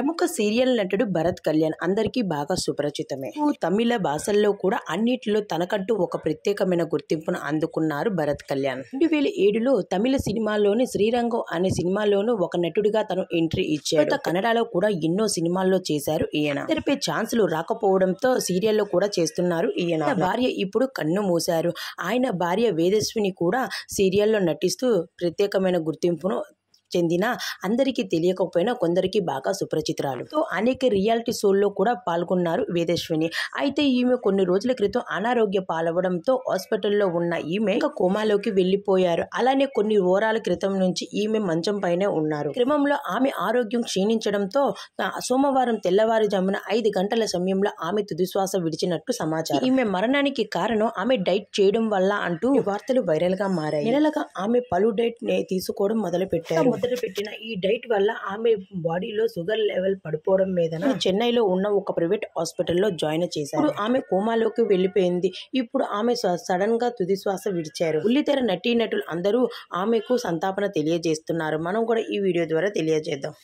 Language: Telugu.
ప్రముఖ సీరియల్ నటుడు భరత్ కళ్యాణ్ అందరికీ బాగా సుపరిచితమే తమిళ భాషల్లో కూడా అన్నిటిలో తనకంటూ ఒక ప్రత్యేకమైన గుర్తింపును అందుకున్నారు భరత్ కళ్యాణ్ రెండు వేల ఏడులో తమిళ సినిమాలోని శ్రీరంగం అనే సినిమాలోనూ ఒక నటుడిగా తను ఎంట్రీ ఇచ్చాడు కన్నడలో కూడా ఎన్నో సినిమాల్లో చేశారు ఈయన తెరిపే ఛాన్సులు రాకపోవడంతో సీరియల్లో కూడా చేస్తున్నారు ఈయన భార్య ఇప్పుడు కన్ను మూశారు ఆయన భార్య వేదస్విని కూడా సీరియల్లో నటిస్తూ ప్రత్యేకమైన గుర్తింపును చెందిన అందరికీ తెలియకపోయినా కొందరికి బాగా సుపరిచితురాలు తో అనేక రియాలిటీ షోల్లో కూడా పాల్గొన్నారు వేదశ్విని అయితే ఈమె కొన్ని రోజుల క్రితం అనారోగ్య పాలవడంతో హాస్పిటల్లో ఉన్న ఈమె కోమాలోకి వెళ్ళిపోయారు అలానే కొన్ని వారాల క్రితం నుంచి ఈమె మంచం పైనే ఉన్నారు క్రమంలో ఆమె ఆరోగ్యం క్షీణించడంతో సోమవారం తెల్లవారుజామున ఐదు గంటల సమయంలో ఆమె తుదిశ్వాస విడిచినట్టు సమాచారం ఈమె మరణానికి కారణం ఆమె డైట్ చేయడం వల్ల అంటూ వార్తలు వైరల్ గా మారాయి నెలలుగా ఆమె పలు డైట్ తీసుకోవడం మొదలు పెట్టారు పెట్టిన ఈ డైట్ వల్ల ఆమె బాడీలో షుగర్ లెవెల్ పడిపోవడం మీద చెన్నైలో ఉన్న ఒక ప్రైవేట్ హాస్పిటల్లో జాయిన్ చేశారు ఆమె కోమాలోకి వెళ్ళిపోయింది ఇప్పుడు ఆమె సడన్ గా తుది శ్వాస విడిచారు ఉల్లితెర నటీ నటులు అందరూ ఆమెకు సంతాపన తెలియజేస్తున్నారు మనం కూడా ఈ వీడియో ద్వారా తెలియజేద్దాం